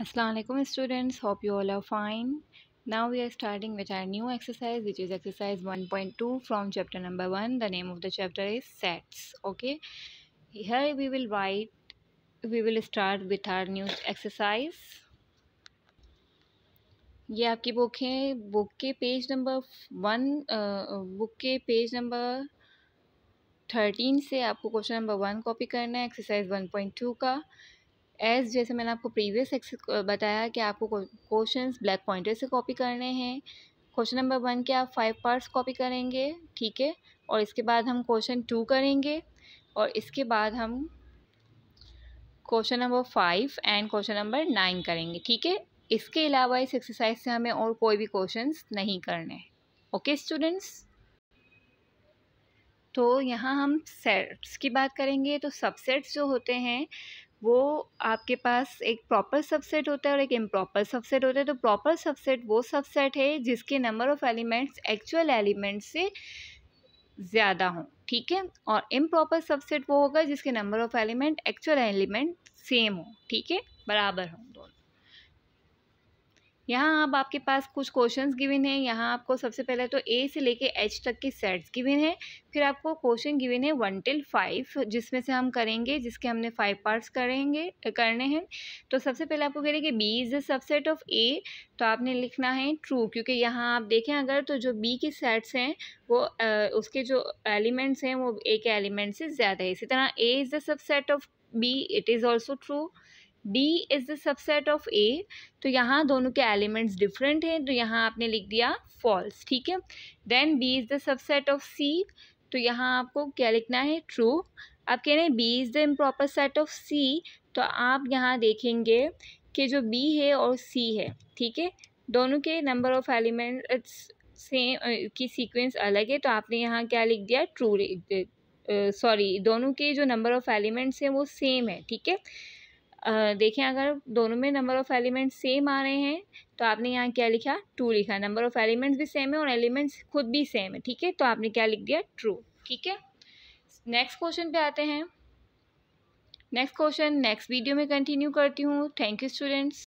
Aslam students hope you all are fine now we are starting which our new exercise which is exercise 1.2 point two from chapter number one the name of the chapter is sets okay here we will write we will start with our new exercise ये आपकी book है book के page number one book के page number thirteen से आपको question number one copy करना है exercise 1.2 का एज जैसे मैंने आपको प्रीवियस बताया कि आपको क्वेश्चन ब्लैक पॉइंटर से कॉपी करने हैं क्वेश्चन नंबर वन के आप फाइव पार्ट्स कॉपी करेंगे ठीक है और इसके बाद हम क्वेश्चन टू करेंगे और इसके बाद हम question number five and question number nine करेंगे ठीक है इसके अलावा इस एक्सरसाइज से हमें और कोई भी क्वेश्चन नहीं करने ओके स्टूडेंट्स तो यहाँ हम सेट्स की बात करेंगे तो सबसेट्स जो होते हैं वो आपके पास एक प्रॉपर सबसेट होता है और एक इम्प्रॉपर सबसेट होता है तो प्रॉपर सबसेट वो सबसेट है जिसके number of elements actual element से ज़्यादा हों ठीक है और इम्प्रॉपर सबसेट वो होगा जिसके number of element actual element same हो ठीक है बराबर हों दोनों यहाँ अब आपके पास कुछ क्वेश्चंस गिवन है यहाँ आपको सबसे पहले तो ए से लेके एच तक के सेट्स गिवन है फिर आपको क्वेश्चन गिवन है वन टिल फाइव जिसमें से हम करेंगे जिसके हमने फाइव पार्ट्स करेंगे करने हैं तो सबसे पहले आपको कह रहे कि B is the subset of A तो आपने लिखना है ट्रू क्योंकि यहाँ आप देखें अगर तो जो बी के सेट्स हैं वो आ, उसके जो एलिमेंट्स हैं वो ए के एलिमेंट से ज़्यादा है इसी तरह A is the subset of B it is also true D is the subset of A तो यहाँ दोनों के एलिमेंट्स डिफरेंट हैं तो यहाँ आपने लिख दिया फॉल्स ठीक है then B is the subset of C तो यहाँ आपको क्या लिखना है ट्रू आप कह रहे हैं B is the improper set of C तो आप यहाँ देखेंगे कि जो बी है और सी है ठीक है दोनों के नंबर ऑफ़ एलिमेंट्स सेम की सीक्वेंस अलग है तो आपने यहाँ क्या लिख दिया ट्रू सॉरी दोनों के जो नंबर ऑफ़ एलिमेंट्स हैं वो सेम है ठीक है देखें अगर दोनों में नंबर ऑफ़ एलिमेंट्स सेम आ रहे हैं तो आपने यहाँ क्या लिखा टू लिखा नंबर ऑफ़ एलिमेंट्स भी सेम है और एलिमेंट्स खुद भी सेम है ठीक है तो आपने क्या लिख दिया ट्रू ठीक है नेक्स्ट क्वेश्चन पे आते हैं नेक्स्ट क्वेश्चन नेक्स्ट वीडियो में कंटिन्यू करती हूँ थैंक यू स्टूडेंट्स